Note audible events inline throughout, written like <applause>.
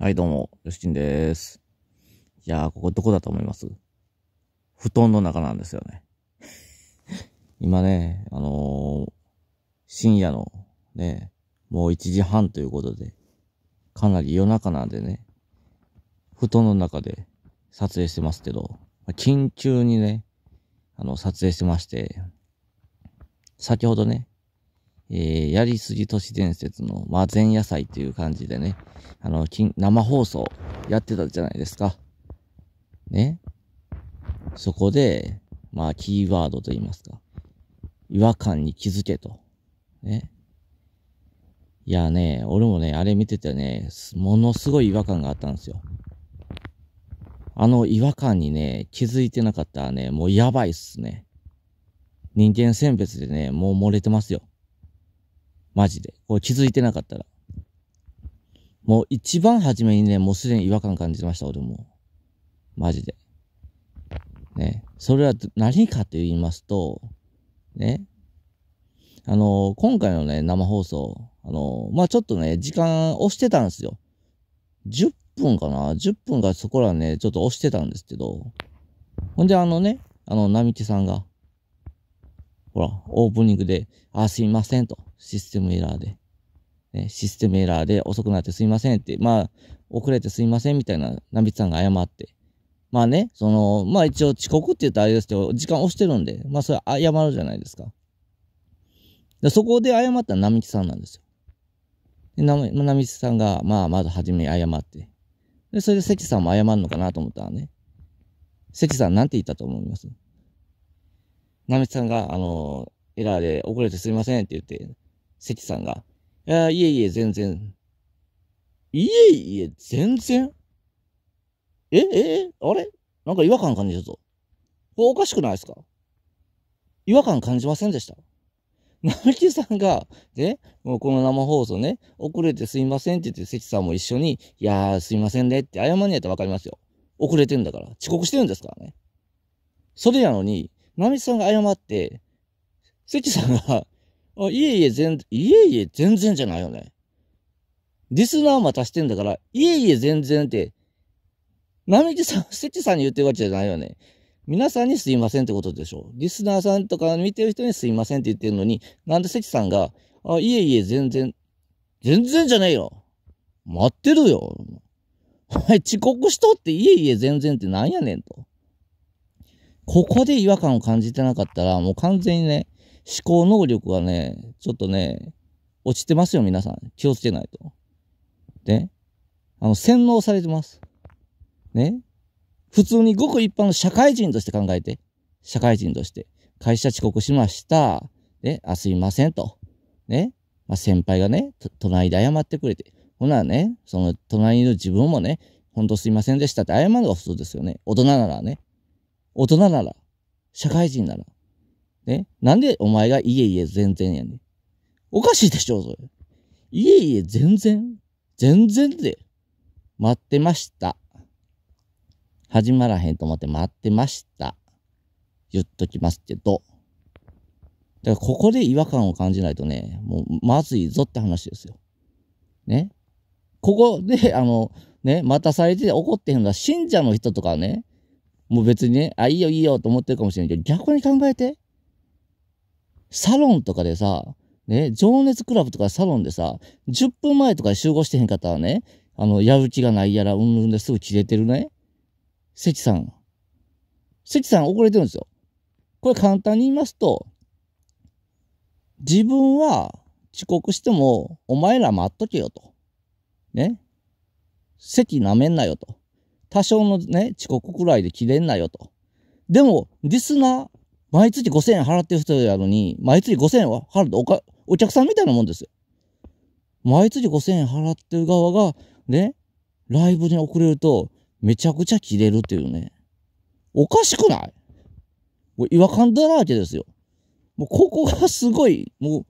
はい、どうも、よしきんです。いやー、ここどこだと思います布団の中なんですよね。<laughs> 今ね、あのー、深夜のね、もう1時半ということで、かなり夜中なんでね、布団の中で撮影してますけど、緊急にね、あの、撮影してまして、先ほどね、えー、やりすぎ都市伝説の、まあ、前夜祭という感じでね、あの、生放送やってたじゃないですか。ね。そこで、まあ、キーワードと言いますか。違和感に気づけと。ね。いやね、俺もね、あれ見ててね、ものすごい違和感があったんですよ。あの違和感にね、気づいてなかったらね、もうやばいっすね。人間選別でね、もう漏れてますよ。マジで。これ気づいてなかったら。もう一番初めにね、もうすでに違和感感じてました、俺も。マジで。ね。それは何かと言いますと、ね。あのー、今回のね、生放送、あのー、まあ、ちょっとね、時間押してたんですよ。10分かな ?10 分がそこらね、ちょっと押してたんですけど、ほんであのね、あの、並木さんが、ほら、オープニングで、あ、すいませんと、システムエラーで、ね、システムエラーで遅くなってすいませんって、まあ、遅れてすいませんみたいな、ナビさんが謝って。まあね、その、まあ一応遅刻って言ったらあれですけど、時間押してるんで、まあそれ謝るじゃないですか。でそこで謝ったのは並木さんなんですよ。で、並木さんが、まあまず初めに謝って。で、それで関さんも謝るのかなと思ったらね、関さんなんて言ったと思いますナミさんが、あの、エラーで遅れてすみませんって言って、関さんが、いや、いえいえ、全然。いえいえ、全然ええあれなんか違和感感じるぞ。これおかしくないですか違和感感じませんでしたみ木さんが、ね、もうこの生放送ね、遅れてすいませんって言って、関さんも一緒に、いやーすいませんねって謝んねえとわかりますよ。遅れてんだから。遅刻してるんですからね。それやのに、ナミさんが謝って、関さんが、あいえいえ全、いえいえ全然じゃないよね。リスナー待たしてんだから、いえいえ全然って、ナミキさん、関さんに言ってるわけじゃないよね。皆さんにすいませんってことでしょ。リスナーさんとか見てる人にすいませんって言ってるのに、なんで関さんが、あ、いえいえ全然、全然じゃねえよ。待ってるよ。お前遅刻しとっていえいえ全然ってなんやねんと。ここで違和感を感じてなかったら、もう完全にね、思考能力がね、ちょっとね、落ちてますよ、皆さん。気をつけないと。ね。あの、洗脳されてます。ね。普通にごく一般の社会人として考えて。社会人として。会社遅刻しました。ね。あ、すいませんと。ね。まあ、先輩がね、隣で謝ってくれて。ほなね、その隣の自分もね、ほんとすいませんでしたって謝るのが普通ですよね。大人ならね。大人なら、社会人なら、ね、なんでお前がいえいえ全然やねん。おかしいでしょ、それ。いえいえ全然、全然で、待ってました。始まらへんと思って待ってました。言っときますけど。だからここで違和感を感じないとね、もうまずいぞって話ですよ。ね。ここで、あの、ね、待たされて怒ってへんのは信者の人とかね、もう別にね、あ、いいよいいよと思ってるかもしれないけど、逆に考えて。サロンとかでさ、ね、情熱クラブとかサロンでさ、10分前とか集合してへんかったらね、あの、やる気がないやら、うんうんですぐ切れてるね。関さん。関さん遅れてるんですよ。これ簡単に言いますと、自分は遅刻しても、お前ら待っとけよと。ね。席舐めんなよと。多少のね、遅刻くらいで切れんなよと。でも、リスナー、毎月5000円払ってる人やのに、毎月5000円は払っておか、お客さんみたいなもんですよ。毎月5000円払ってる側が、ね、ライブに遅れると、めちゃくちゃ切れるっていうね。おかしくない違和感だらけですよ。もうここがすごい、もう、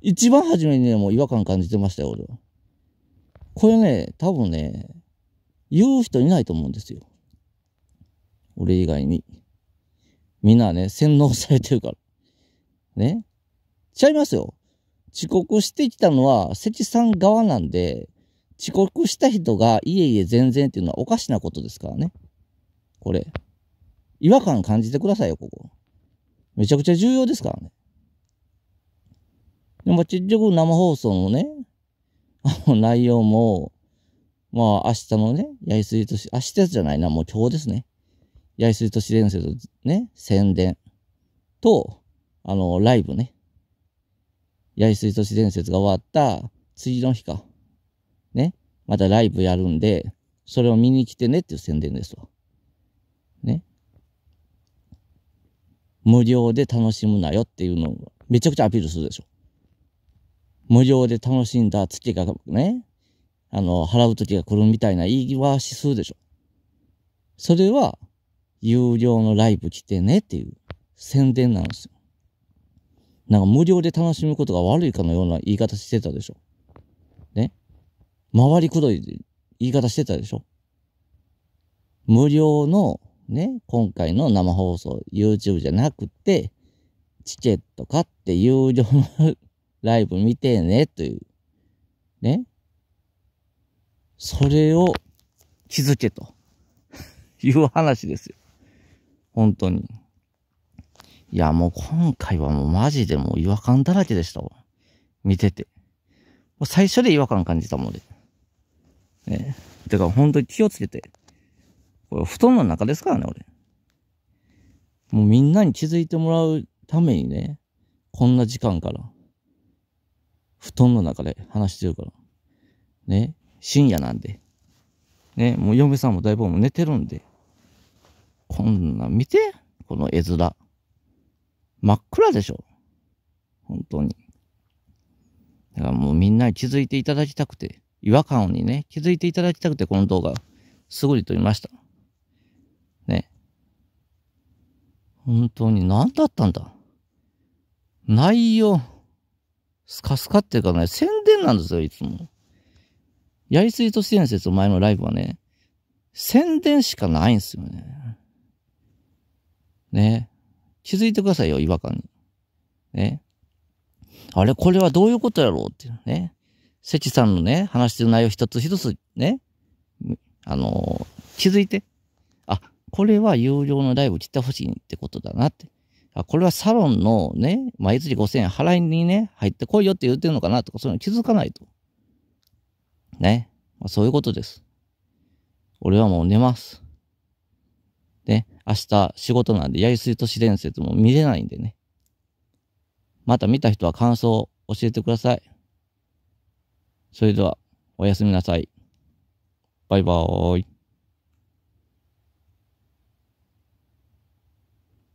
一番初めにね、もう違和感感じてましたよ、俺は。これね、多分ね、言う人いないと思うんですよ。俺以外に。みんなね、洗脳されてるから。ね。ちゃいますよ。遅刻してきたのは、関さん側なんで、遅刻した人が、いえいえ全然っていうのはおかしなことですからね。これ。違和感感じてくださいよ、ここ。めちゃくちゃ重要ですからね。でも結局生放送のね、あの内容も、まあ、明日のね、やりすぎとし、明日じゃないな、もう今日ですね。やりすぎとし伝説ね、宣伝と、あの、ライブね。やりすぎとし伝説が終わった次の日か。ね。またライブやるんで、それを見に来てねっていう宣伝ですわ。ね。無料で楽しむなよっていうのをめちゃくちゃアピールするでしょ。無料で楽しんだ月がね、あの、払う時が来るみたいな言い回しするでしょ。それは、有料のライブ来てねっていう宣伝なんですよ。なんか無料で楽しむことが悪いかのような言い方してたでしょ。ね。回りくどい言い方してたでしょ。無料のね、今回の生放送、YouTube じゃなくて、チケット買って有料のライブ見てねという、ね。それを気づけと <laughs> いう話ですよ。本当に。いや、もう今回はもうマジでもう違和感だらけでしたわ。見てて。もう最初で違和感感じたもんで。ね。てか本当に気をつけて。これ布団の中ですからね、俺。もうみんなに気づいてもらうためにね、こんな時間から、布団の中で話してるから。ね。深夜なんで。ね、もう嫁さんも大ぶも寝てるんで。こんな見て、この絵面。真っ暗でしょ。本当に。だからもうみんなに気づいていただきたくて、違和感にね、気づいていただきたくて、この動画、すぐに撮りました。ね。本当に何だったんだ。内容、スカスカっていうかね、宣伝なんですよ、いつも。やりすぎ都市伝説の前のライブはね、宣伝しかないんですよね。ね。気づいてくださいよ、違和感に。ね。あれ、これはどういうことやろうっていうね。チさんのね、話してる内容一つ一つね、あのー、気づいて。あ、これは有料のライブ来てほしいってことだなって。あ、これはサロンのね、毎月5000円払いにね、入ってこいよって言ってるのかなとか、そういうの気づかないと。ね。まあ、そういうことです。俺はもう寝ます。ね。明日仕事なんで、やりすぎ都市伝説も見れないんでね。また見た人は感想を教えてください。それでは、おやすみなさい。バイバーイ。